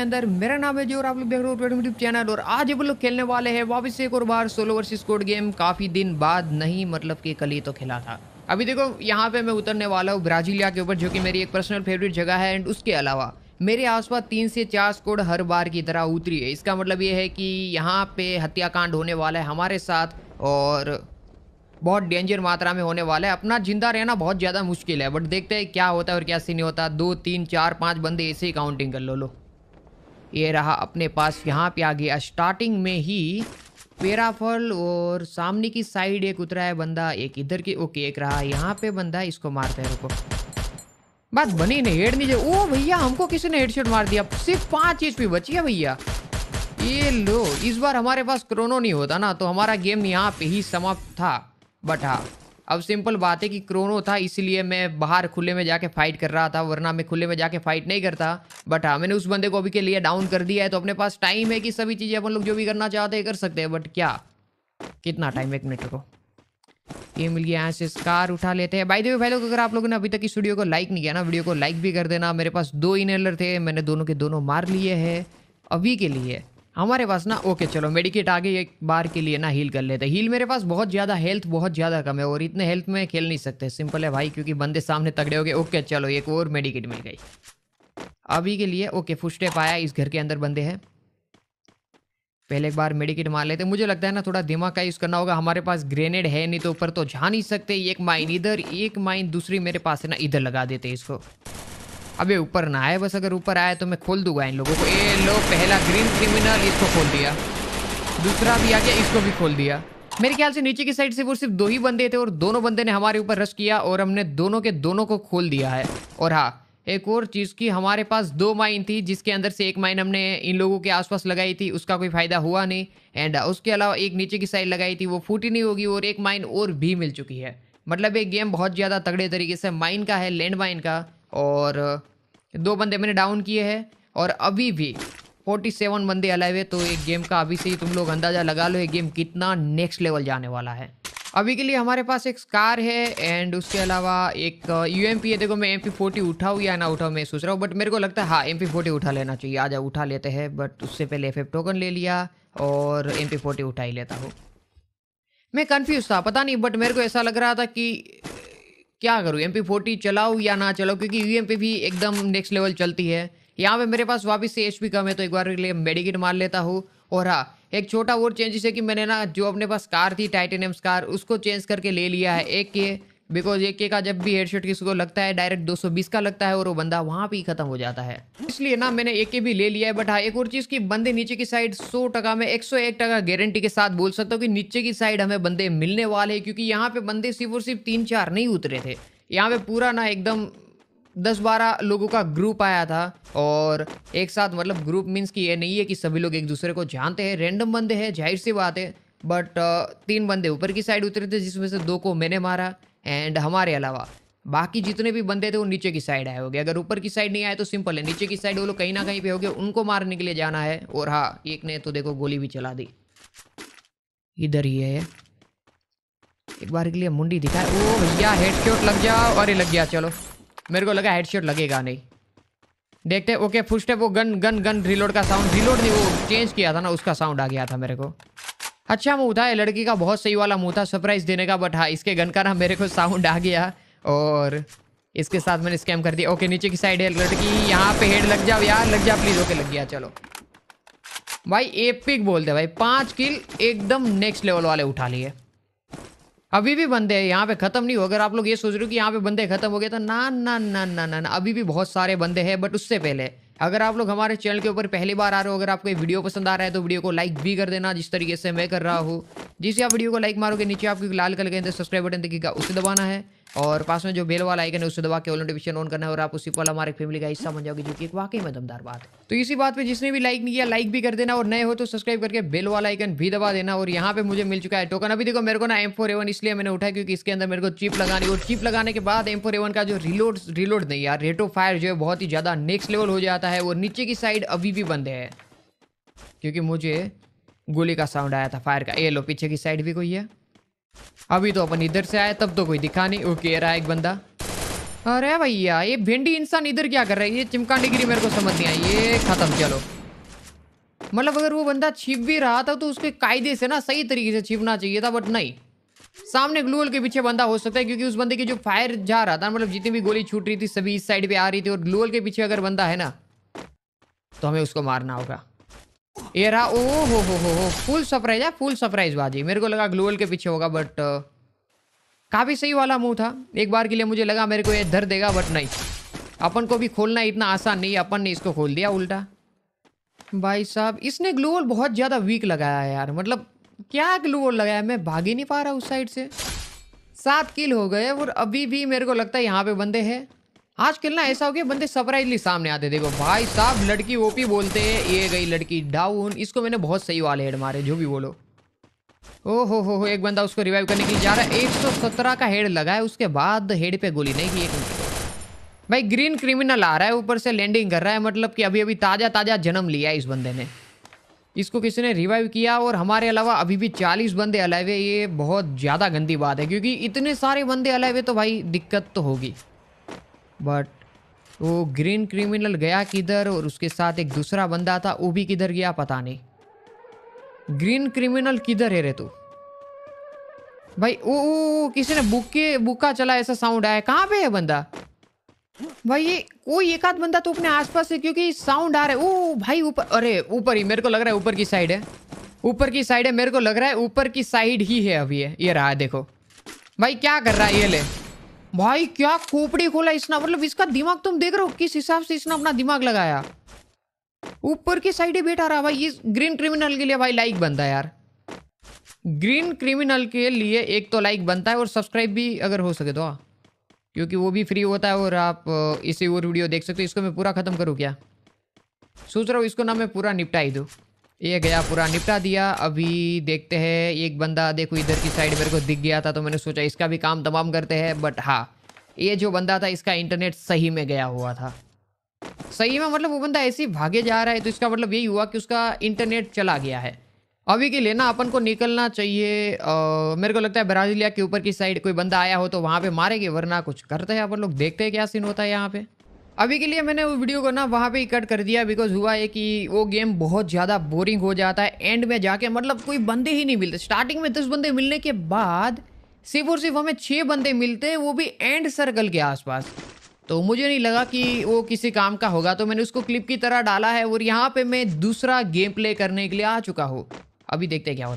अंदर मेरा नाम है जी और आप लोग देख रहे हो यूट्यूब चैनल और आज हम लोग खेलने वाले हैं वापस एक और बार सोलो वर्सेस कोड गेम काफ़ी दिन बाद नहीं मतलब कि कल ही तो खेला था अभी देखो यहाँ पे मैं उतरने वाला हूँ ब्राजीलिया के ऊपर जो कि मेरी एक पर्सनल फेवरेट जगह है एंड उसके अलावा मेरे आसपास तीन से चार स्कोड हर बार की तरह उतरी है इसका मतलब ये है कि यहाँ पे हत्याकांड होने वाला है हमारे साथ और बहुत डेंजर मात्रा में होने वाला है अपना जिंदा रहना बहुत ज़्यादा मुश्किल है बट देखते हैं क्या होता है और क्या सीन होता है दो तीन चार पाँच बंदे ऐसे ही काउंटिंग कर लो लो ये रहा अपने पास यहाँ पे आ गया स्टार्टिंग में ही पेराफल और सामने की साइड एक उतरा है बंदा एक इधर की ओके एक रहा यहाँ पे बंदा इसको मारते हैं रुको बात बनी नहीं हेड नहीं ओ भैया हमको किसी ने हेडशॉट मार दिया सिर्फ पांच एच बची है भैया ये लो इस बार हमारे पास क्रोनो नहीं होता ना तो हमारा गेम यहाँ पे ही समाप्त था बट हाँ अब सिंपल बात है कि क्रोनो था इसलिए मैं बाहर खुले में जाके फाइट कर रहा था वरना मैं खुले में जाके फाइट नहीं करता बट हाँ मैंने उस बंदे को अभी के लिए डाउन कर दिया है तो अपने पास टाइम है कि सभी चीज़ें अपन लोग जो भी करना चाहते हैं कर सकते हैं बट क्या कितना टाइम एक मिनट को ये मिल गया यहाँ से स्कार उठा लेते हैं भाई देवी भाई लोग अगर आप लोगों ने अभी तक इस वीडियो को लाइक नहीं किया ना वीडियो को लाइक भी कर देना मेरे पास दो इनहेलर थे मैंने दोनों के दोनों मार लिए हैं अभी के लिए हमारे पास ना ओके चलो मेडिकेट आगे एक बार के लिए ना हील कर लेते हील मेरे पास बहुत ज़्यादा हेल्थ बहुत ज़्यादा कम है और इतने हेल्थ में खेल नहीं सकते सिंपल है भाई क्योंकि बंदे सामने तगड़े हो गए ओके चलो एक और मेडिकेट मिल गई अभी के लिए ओके फुस्टेप आया इस घर के अंदर बंदे हैं पहले एक बार मेडिकेट मार लेते मुझे लगता है ना थोड़ा दिमाग का यूज़ करना होगा हमारे पास ग्रेनेड है नहीं तो ऊपर तो जा नहीं सकते एक माइन इधर एक माइन दूसरी मेरे पास है ना इधर लगा देते इसको अबे ऊपर ना आए बस अगर ऊपर आए तो मैं खोल दूंगा इन लोगों को ए लो पहला ग्रीन क्रिमिनल इसको खोल दिया दूसरा भी आ गया इसको भी खोल दिया मेरे ख्याल से नीचे की साइड से वो सिर्फ दो ही बंदे थे और दोनों बंदे ने हमारे ऊपर रश किया और हमने दोनों के दोनों को खोल दिया है और हाँ एक और चीज़ की हमारे पास दो माइन थी जिसके अंदर से एक माइन हमने इन लोगों के आसपास लगाई थी उसका कोई फ़ायदा हुआ नहीं एंड हाँ, उसके अलावा एक नीचे की साइड लगाई थी वो फूटी नहीं होगी और एक माइन और भी मिल चुकी है मतलब ये गेम बहुत ज़्यादा तगड़े तरीके से माइन का है लैंड माइन का और दो बंदे मैंने डाउन किए हैं और अभी भी 47 बंदे अलाए हुए तो एक गेम का अभी से ही तुम लोग अंदाज़ा लगा लो ये गेम कितना नेक्स्ट लेवल जाने वाला है अभी के लिए हमारे पास एक कार है एंड उसके अलावा एक यू है देखो मैं एम पी उठाऊँ या ना उठाऊँ मैं सोच रहा हूँ बट मेरे को लगता है हाँ एम पी उठा लेना चाहिए आ जाओ उठा लेते हैं बट उससे पहले एफ टोकन ले लिया और एम पी उठा ही लेता हूँ मैं कन्फ्यूज़ था पता नहीं बट मेरे को ऐसा लग रहा था कि क्या करूँ एम पी चलाऊँ या ना चलाऊँ क्योंकि यू भी एकदम नेक्स्ट लेवल चलती है यहाँ पे मेरे पास वापस से एच कम है तो एक बार मेडिकेट मार लेता हूँ और हाँ एक छोटा और चेंजेस है कि मैंने ना जो अपने पास कार थी टाइटेनियम्स कार उसको चेंज करके ले लिया है एक के बिकॉज एक के का जब भी हेडशॉट किसी को लगता है डायरेक्ट 220 का लगता है और वो बंदा वहाँ पे ही खत्म हो जाता है इसलिए ना मैंने एक के भी ले लिया है बट हाँ एक और चीज़ की बंदे नीचे की साइड सौ टका में एक सौ एक टका गारंटी के साथ बोल सकता हूँ कि नीचे की साइड हमें बंदे मिलने वाले हैं क्योंकि यहाँ पे बंदे सिर्फ और सिर्फ तीन चार नहीं उतरे थे यहाँ पे पूरा ना एकदम दस बारह लोगों का ग्रुप आया था और एक साथ मतलब ग्रुप मीन्स की ये नहीं है कि सभी लोग एक दूसरे को जानते हैं रेंडम बंदे हैं जाहिर सी बात है बट तीन बंदे ऊपर की साइड उतरे थे जिसमें से दो को मैंने मारा एंड हमारे अलावा बाकी जितने भी बंदे थे वो नीचे की साइड आए होंगे अगर ऊपर की साइड नहीं आए तो सिंपल है नीचे की साइड वो लोग कहीं ना कहीं पे होंगे उनको मारने के लिए जाना है और हाँ एक ने तो देखो गोली भी चला दी इधर ही है एक बार के लिए मुंडी दिखा ओ भैया हेडशॉट लग जा अरे लग गया चलो मेरे को लगा हेडशॉट लगेगा नहीं देखते ओके फुस्टेप वो गन गन गन रिलोड का साउंड रिलोड नहीं वो चेंज किया था ना उसका साउंड आ गया था मेरे को अच्छा मुँह था लड़की का बहुत सही वाला मुँह था सरप्राइज देने का बट हाँ इसके गन का ना मेरे को साउंड आ गया और इसके साथ मैंने स्कैम कर दिया ओके नीचे की साइड है लड़की यहाँ पे हेड लग जाओ यार लग जा प्लीज ओके लग गया चलो भाई एपिक बोलते भाई पांच किल एकदम नेक्स्ट लेवल वाले उठा लिए अभी भी बंदे हैं यहाँ पे खत्म नहीं हो अगर आप लोग ये सोच रहे हो कि यहाँ पे बंदे खत्म हो गए तो ना ना ना ना ना ना अभी भी बहुत सारे बंदे हैं बट उससे पहले अगर आप लोग हमारे चैनल के ऊपर पहली बार आ रहे हो अगर आपको ये वीडियो पसंद आ रहा है तो वीडियो को लाइक भी कर देना जिस तरीके से मैं कर रहा हूँ जिससे आप वीडियो को लाइक मारोगे नीचे आपको लाल कलर के अंदर सब्सक्राइब बटन देखिएगा उसे दबाना है और पास में जो बेल वाला आइकन है उसे दबा के ऑल नोटिफिकेशन ऑन करना है और आप उसी पर हमारे फैमिली का हिस्सा बन जाओगे जो कि एक वाकई में दमदार बात है तो इसी बात पे जिसने भी लाइक नहीं किया लाइक भी कर देना और नए हो तो सब्सक्राइब करके बेल वाला आइकन भी दबा देना और यहाँ पे मुझे मिल चुका है टोकन अभी देखो मेरे को ना एम फोर एवन इसलिए मैंने उठाया क्योंकि इसके अंदर मेरे को चिप लगानी और चिप लगाने के बाद एम फोर एवन का जो रिलोड रिलोड नहीं यार रेट ऑफ फायर जो है बहुत ही ज़्यादा नेक्स्ट लेवल हो जाता है और नीचे की साइड अभी भी बंद है क्योंकि मुझे गोली का साउंड आया था फायर का ये लो पीछे की साइड भी कोई है अभी तो अपन इधर से आए तब तो कोई दिखा नहीं ओके रहा एक बंदा अरे भैया ये भिंडी इंसान इधर क्या कर रहा है ये चिमकांडीगिरी मेरे को समझ नहीं आई ये खत्म चलो मतलब अगर वो बंदा छिप भी रहा था तो उसके कायदे से ना सही तरीके से छिपना चाहिए था बट नहीं सामने ग्लूअल के पीछे बंदा हो सकता है क्योंकि उस बंदे की जो फायर जा रहा था मतलब जितनी भी गोली छूट रही थी सभी इस साइड पे आ रही थी और ग्लूअल के पीछे अगर बंदा है ना तो हमें उसको मारना होगा ये रहा ओ हो हो हो हो फुल सरप्राइज है हाँ, फुल सरप्राइज बाजी मेरे को लगा ग्लोअल के पीछे होगा बट uh, काफ़ी सही वाला मुंह था एक बार के लिए मुझे लगा मेरे को ये धर देगा बट नहीं अपन को भी खोलना इतना आसान नहीं अपन ने इसको खोल दिया उल्टा भाई साहब इसने ग्लोअल बहुत ज़्यादा वीक लगाया है यार मतलब क्या ग्लोअल लगाया मैं भाग ही नहीं पा रहा उस साइड से सात किल हो गए और अभी भी मेरे को लगता है यहाँ पे बंदे हैं आजकल ना ऐसा हो गया बंदे सरप्राइजली सामने आते देखो भाई साहब लड़की ओपी बोलते हैं ये गई लड़की डाउन इसको मैंने बहुत सही वाले हेड मारे जो भी बोलो ओ हो हो हो एक बंदा उसको रिवाइव करने के लिए जा रहा है एक सौ सत्रह का हेड लगा है उसके बाद हेड पे गोली नहीं की एक भाई ग्रीन क्रिमिनल आ रहा है ऊपर से लैंडिंग कर रहा है मतलब कि अभी अभी ताज़ा ताज़ा जन्म लिया है इस बंदे ने इसको किसी ने रिवाइव किया और हमारे अलावा अभी भी चालीस बंदे अलाइव ये बहुत ज़्यादा गंदी बात है क्योंकि इतने सारे बंदे अलाइव तो भाई दिक्कत तो होगी बट वो ग्रीन क्रिमिनल गया किधर और उसके साथ एक दूसरा बंदा था वो भी किधर गया पता नहीं ग्रीन क्रिमिनल किधर है रे तू भाई ओ, ओ, ओ किसी ने बुके बुक्का चला ऐसा साउंड आया कहाँ पे है बंदा भाई ये कोई एक आध बंदा तो अपने आसपास है क्योंकि साउंड आ रहा है ओ भाई ऊपर अरे ऊपर ही मेरे को लग रहा है ऊपर की साइड है ऊपर की साइड है मेरे को लग रहा है ऊपर की साइड ही है अभी ये ये रहा देखो भाई क्या कर रहा है ये ले भाई क्या खोपड़ी खोला इसने मतलब इसका दिमाग तुम देख रहे हो किस हिसाब से इसने अपना दिमाग लगाया ऊपर की साइड ही बैठा रहा भाई ये ग्रीन क्रिमिनल के लिए भाई लाइक बनता है यार ग्रीन क्रिमिनल के लिए एक तो लाइक बनता है और सब्सक्राइब भी अगर हो सके तो हाँ। क्योंकि वो भी फ्री होता है और आप इसी और वीडियो देख सकते हो इसको मैं पूरा ख़त्म करूँ क्या सोच रहा हूँ इसको ना मैं पूरा निपटा ही दूँ ये गया पूरा निपटा दिया अभी देखते हैं एक बंदा देखो इधर की साइड मेरे को दिख गया था तो मैंने सोचा इसका भी काम तमाम करते हैं बट हाँ ये जो बंदा था इसका इंटरनेट सही में गया हुआ था सही में मतलब वो बंदा ऐसे ही भागे जा रहा है तो इसका मतलब यही हुआ कि उसका इंटरनेट चला गया है अभी के लिए ना अपन को निकलना चाहिए आ, मेरे को लगता है ब्राजीलिया के ऊपर की साइड कोई बंदा आया हो तो वहाँ पे मारेंगे वरना कुछ करते हैं अपन लोग देखते हैं क्या सीन होता है यहाँ पे अभी के लिए मैंने वो वीडियो को ना वहाँ पे ही कट कर दिया बिकॉज हुआ है कि वो गेम बहुत ज़्यादा बोरिंग हो जाता है एंड में जाके मतलब कोई बंदे ही नहीं मिलते स्टार्टिंग में दस बंदे मिलने के बाद सिर्फ और सिर्फ हमें छः बंदे मिलते हैं वो भी एंड सर्कल के आसपास तो मुझे नहीं लगा कि वो किसी काम का होगा तो मैंने उसको क्लिप की तरह डाला है और यहाँ पर मैं दूसरा गेम प्ले करने के लिए आ चुका हूँ अभी देखते हैं क्या होता